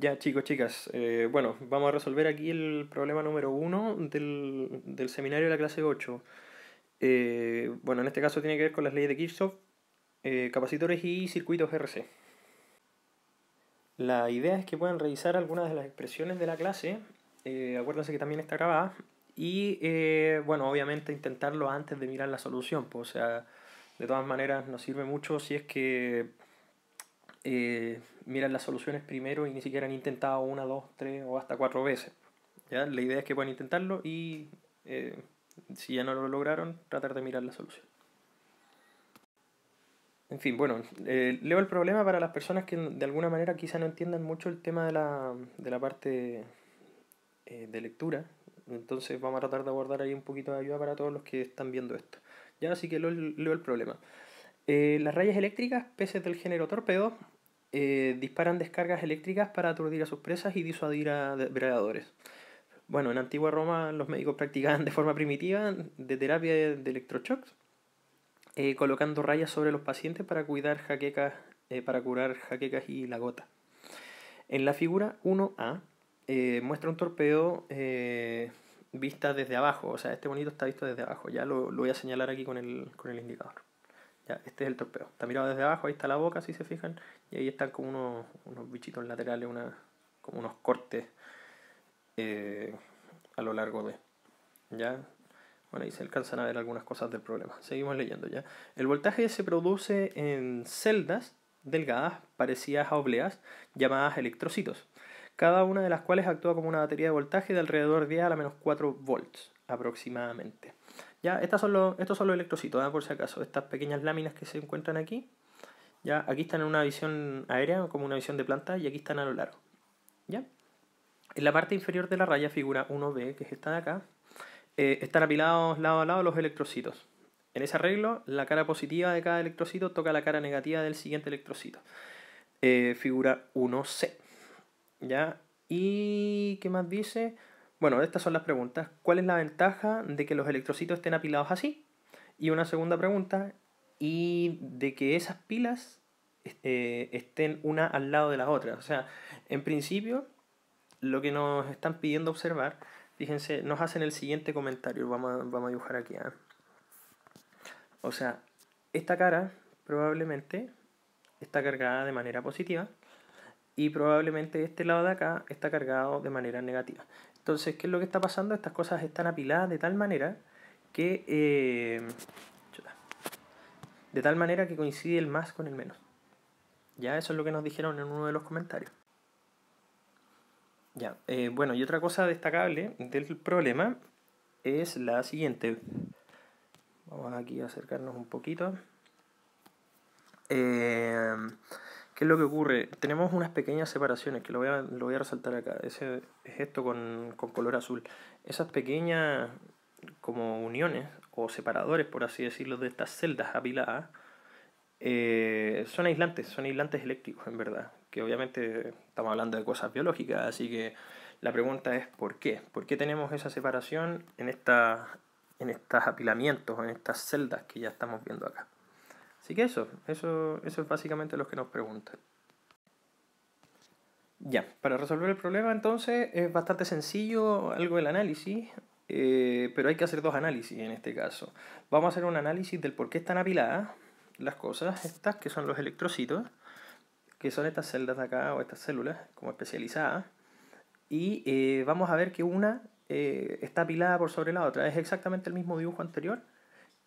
Ya chicos, chicas, eh, bueno, vamos a resolver aquí el problema número uno del, seminario de la clase 8. Eh, bueno, en este caso tiene que ver con las leyes de Kirchhoff, eh, capacitores y circuitos RC. La idea es que puedan revisar algunas de las expresiones de la clase, acuérdense que también está acabada. y bueno, obviamente intentarlo antes de mirar la solución, pues, o sea, de todas maneras nos sirve mucho si es que eh, miran las soluciones primero y ni siquiera han intentado una, dos, tres o hasta cuatro veces. ¿ya? La idea es que puedan intentarlo y eh, si ya no lo lograron, tratar de mirar la solución. En fin, bueno, eh, leo el problema para las personas que de alguna manera quizá no entiendan mucho el tema de la, parte de lectura. Entonces vamos a tratar de abordar ahí un poquito de ayuda para todos los que están viendo esto. Ya, así que leo, el problema. las rayas eléctricas, peces del género torpedo, eh, disparan descargas eléctricas para aturdir a sus presas y disuadir a depredadores. Bueno, en antigua Roma los médicos practicaban de forma primitiva de terapia de electrochocs eh, colocando rayas sobre los pacientes para cuidar jaquecas, eh, para curar jaquecas y la gota. En la figura 1A muestra un torpedo vista desde abajo, o sea, este bonito está visto desde abajo, ya lo, voy a señalar aquí con el indicador. Ya, este es el torpeo Está mirado desde abajo, ahí está la boca, si se fijan. Y ahí están como unos, bichitos laterales, como unos cortes eh, a lo largo de. Ya, bueno, ahí se alcanzan a ver algunas cosas del problema. Seguimos leyendo ya. El voltaje se produce en celdas delgadas parecidas a obleas llamadas electrocitos, cada una de las cuales actúa como una batería de voltaje de alrededor de 10 a la menos 4 volts aproximadamente. Ya, estas son estos son los electrocitos, ¿eh? por si acaso. Estas pequeñas láminas que se encuentran aquí. Ya, aquí están en una visión aérea, como una visión de planta, y aquí están a lo largo. ¿Ya? En la parte inferior de la raya figura 1B, que es esta de acá, eh, están apilados lado a lado los electrocitos. En ese arreglo, la cara positiva de cada electrocito toca la cara negativa del siguiente electrocito. Eh, figura 1C. ¿Ya? ¿Y qué más dice? Bueno, estas son las preguntas. ¿Cuál es la ventaja de que los electrocitos estén apilados así? Y una segunda pregunta, y de que esas pilas eh, estén una al lado de las otras. O sea, en principio, lo que nos están pidiendo observar, fíjense, nos hacen el siguiente comentario, vamos a, a dibujar aquí. ¿ah? O sea, esta cara probablemente está cargada de manera positiva y probablemente este lado de acá está cargado de manera negativa. Entonces, ¿qué es lo que está pasando? Estas cosas están apiladas de tal manera que... Eh, de tal manera que coincide el más con el menos. Ya, eso es lo que nos dijeron en uno de los comentarios. Ya, eh, bueno, y otra cosa destacable del problema es la siguiente. Vamos aquí a acercarnos un poquito. Eh, ¿Qué es lo que ocurre? Tenemos unas pequeñas separaciones que lo voy a, lo voy a resaltar acá. Ese, es esto con, color azul. Esas pequeñas como uniones o separadores, por así decirlo, de estas celdas apiladas, eh, son aislantes, son aislantes eléctricos, en verdad. Que obviamente estamos hablando de cosas biológicas, así que la pregunta es ¿por qué? ¿Por qué tenemos esa separación en, esta, en estos apilamientos, en estas celdas que ya estamos viendo acá? Así que eso, eso, es básicamente lo que nos preguntan. Ya, para resolver el problema entonces es bastante sencillo algo del análisis, eh, pero hay que hacer dos análisis en este caso. Vamos a hacer un análisis del por qué están apiladas las cosas, estas que son los electrocitos, que son estas celdas de acá o estas células como especializadas, y eh, vamos a ver que una eh, está apilada por sobre la otra. Es exactamente el mismo dibujo anterior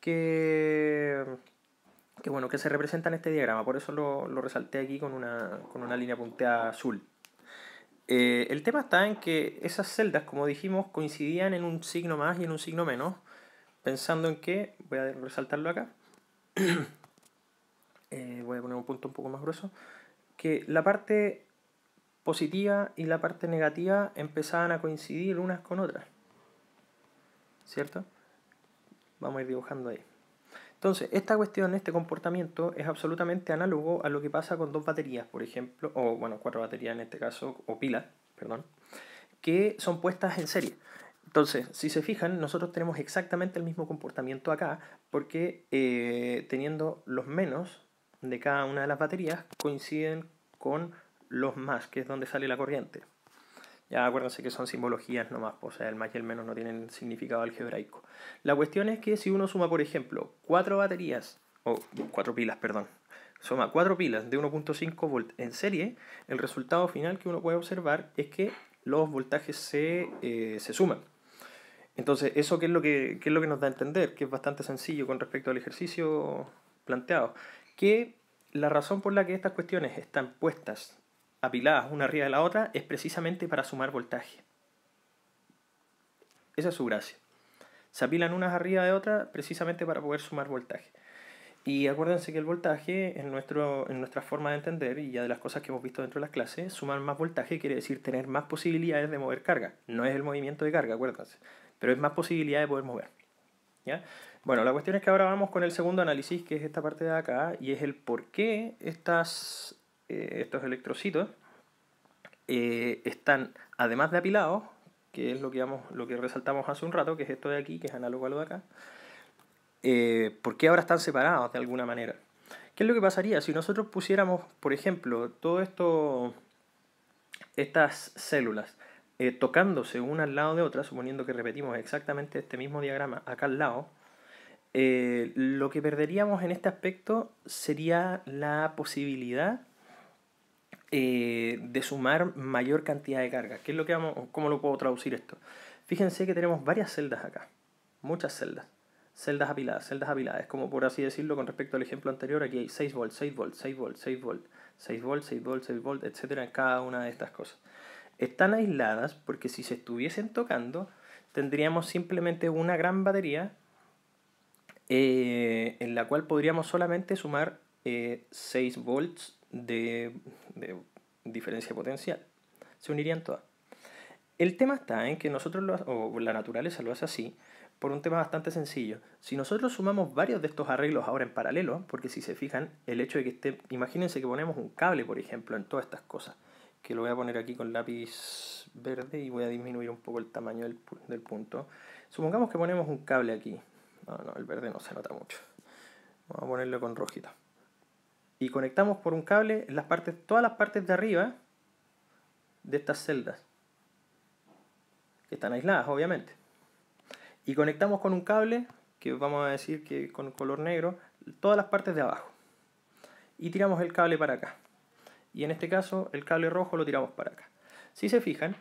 que que, bueno, que se representa en este diagrama, por eso lo, resalté aquí con una, con una línea punteada azul. Eh, el tema está en que esas celdas, como dijimos, coincidían en un signo más y en un signo menos, pensando en que, voy a resaltarlo acá, eh, voy a poner un punto un poco más grueso, que la parte positiva y la parte negativa empezaban a coincidir unas con otras. ¿Cierto? Vamos a ir dibujando ahí. Entonces, esta cuestión, este comportamiento es absolutamente análogo a lo que pasa con dos baterías, por ejemplo, o bueno, cuatro baterías en este caso, o pilas, perdón, que son puestas en serie. Entonces, si se fijan, nosotros tenemos exactamente el mismo comportamiento acá, porque eh, teniendo los menos de cada una de las baterías coinciden con los más, que es donde sale la corriente. Ya acuérdense que son simbologías nomás, o sea, el más y el menos no tienen significado algebraico. La cuestión es que si uno suma, por ejemplo, cuatro baterías, o cuatro pilas, perdón, suma cuatro pilas de 1.5 volt en serie, el resultado final que uno puede observar es que los voltajes se, eh, suman. Entonces, ¿eso es, lo que, qué es lo que nos da a entender? Que es bastante sencillo con respecto al ejercicio planteado. Que la razón por la que estas cuestiones están puestas apiladas una arriba de la otra es precisamente para sumar voltaje. Esa es su gracia. Se apilan unas arriba de otras precisamente para poder sumar voltaje. Y acuérdense que el voltaje, en, nuestro, en nuestra forma de entender y ya de las cosas que hemos visto dentro de las clases, sumar más voltaje quiere decir tener más posibilidades de mover carga. No es el movimiento de carga, acuérdense, pero es más posibilidad de poder mover. ¿ya? Bueno, la cuestión es que ahora vamos con el segundo análisis, que es esta parte de acá, y es el por qué estas eh, estos electrocitos, eh, están, además de apilados, que es lo que, lo que resaltamos hace un rato, que es esto de aquí, que es análogo a lo de acá, porque eh, ¿por qué ahora están separados de alguna manera? ¿Qué es lo que pasaría si nosotros pusiéramos, por ejemplo, todo esto, estas células tocándose una al lado de otra, suponiendo que repetimos exactamente este mismo diagrama acá al lado, lo que perderíamos en este aspecto sería la posibilidad eh, de sumar mayor cantidad de carga. ¿Qué es lo que vamos, cómo lo puedo traducir esto? Fíjense que tenemos varias celdas acá, muchas celdas, celdas apiladas, celdas apiladas, como por así decirlo con respecto al ejemplo anterior, aquí hay 6 volts, 6 volts, 6 volts, 6 volts, 6 volts, 6 volts, 6 volts, etcétera, en cada una de estas cosas. Están aisladas porque si se estuviesen tocando, tendríamos simplemente una gran batería eh, en la cual podríamos solamente sumar 6 eh, volts de, diferencia potencial. Se unirían todas. El tema está en que nosotros, lo, o la naturaleza lo hace así, por un tema bastante sencillo. Si nosotros sumamos varios de estos arreglos ahora en paralelo, porque si se fijan, el hecho de que esté, imagínense que ponemos un cable, por ejemplo, en todas estas cosas, que lo voy a poner aquí con lápiz verde y voy a disminuir un poco el tamaño del, punto. Supongamos que ponemos un cable aquí. No, no, el verde no se nota mucho. Vamos a ponerlo con rojito y conectamos por un cable las partes, todas las partes de arriba de estas celdas, que están aisladas obviamente. Y conectamos con un cable, que vamos a decir que con color negro, todas las partes de abajo. Y tiramos el cable para acá. Y en este caso el cable rojo lo tiramos para acá. Si se fijan,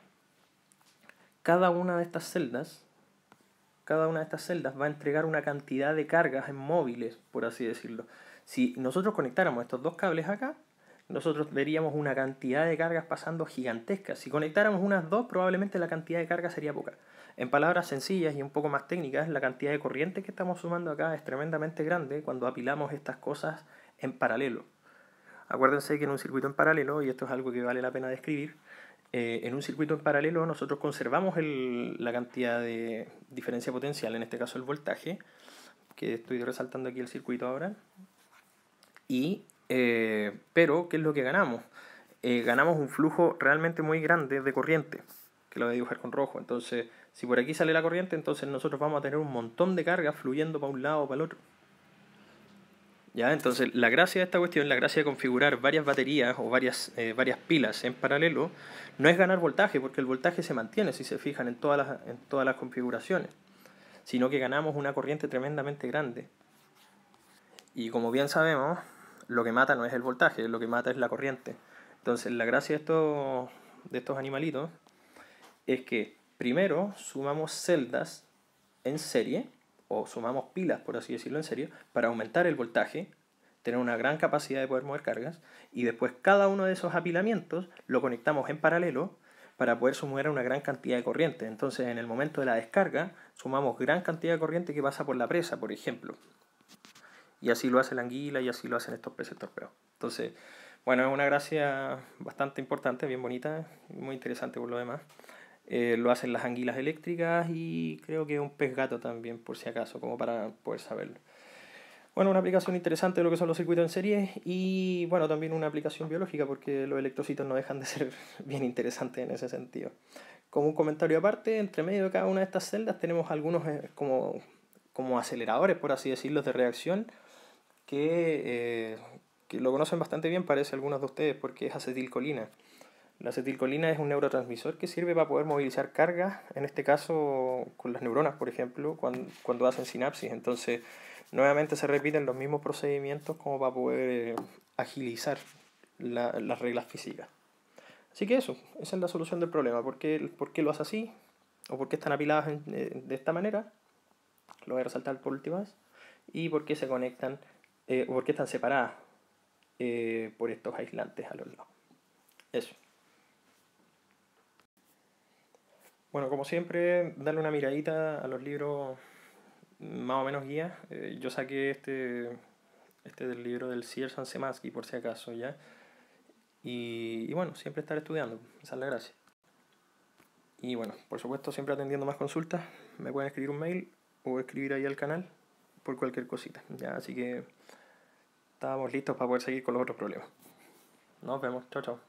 cada una de estas celdas cada una de estas celdas va a entregar una cantidad de cargas en móviles, por así decirlo. Si nosotros conectáramos estos dos cables acá, nosotros veríamos una cantidad de cargas pasando gigantesca. Si conectáramos unas dos, probablemente la cantidad de carga sería poca. En palabras sencillas y un poco más técnicas, la cantidad de corriente que estamos sumando acá es tremendamente grande cuando apilamos estas cosas en paralelo. Acuérdense que en un circuito en paralelo, y esto es algo que vale la pena describir, eh, en un circuito en paralelo nosotros conservamos el, la cantidad de diferencia potencial, en este caso el voltaje, que estoy resaltando aquí el circuito ahora, y, eh, pero ¿qué es lo que ganamos? Eh, ganamos un flujo realmente muy grande de corriente, que lo voy a dibujar con rojo, entonces si por aquí sale la corriente, entonces nosotros vamos a tener un montón de cargas fluyendo para un lado o para el otro. Entonces, la gracia de esta cuestión, la gracia de configurar varias baterías o varias, eh, varias pilas en paralelo, no es ganar voltaje, porque el voltaje se mantiene si se fijan en todas las, en todas las configuraciones, sino que ganamos una corriente tremendamente grande. Y como bien sabemos, lo que mata no es el voltaje, lo que mata es la corriente. Entonces, la gracia de de estos animalitos es que primero sumamos celdas en serie o sumamos pilas, por así decirlo en serio, para aumentar el voltaje, tener una gran capacidad de poder mover cargas, y después cada uno de esos apilamientos lo conectamos en paralelo para poder sumar una gran cantidad de corriente. Entonces, en el momento de la descarga, sumamos gran cantidad de corriente que pasa por la presa, por ejemplo. Y así lo hace la anguila y así lo hacen estos peces torpeos. Entonces, bueno, es una gracia bastante importante, bien bonita, muy interesante por lo demás. Eh, lo hacen las anguilas eléctricas y creo que un pez gato también, por si acaso, como para poder saberlo. Bueno, una aplicación interesante de lo que son los circuitos en serie y bueno, también una aplicación biológica porque los electrocitos no dejan de ser bien interesantes en ese sentido. Como un comentario aparte, entre medio de cada una de estas celdas tenemos algunos eh, como, aceleradores, por así decirlo, de reacción que, eh, que lo conocen bastante bien, parece algunos de ustedes, porque es acetilcolina. La acetilcolina es un neurotransmisor que sirve para poder movilizar cargas, en este caso con las neuronas, por ejemplo, cuando, hacen sinapsis. Entonces, nuevamente se repiten los mismos procedimientos como para poder eh, agilizar las reglas físicas. Así que eso, esa es la solución del problema. ¿Por qué, lo hace así? ¿O por qué están apiladas eh, de esta manera? Lo voy a resaltar por última ¿Y por qué se conectan, eh, o por qué están separadas por estos aislantes a los lados? Eso. Bueno, como siempre, darle una miradita a los libros más o menos guías. Eh, yo saqué este, este del libro del Cier San por si acaso, ¿ya? Y, bueno, siempre estar estudiando, esa es la gracia. Y bueno, por supuesto, siempre atendiendo más consultas, me pueden escribir un mail o escribir ahí al canal por cualquier cosita, ¿ya? Así que estábamos listos para poder seguir con los otros problemas. Nos vemos, chao, chao.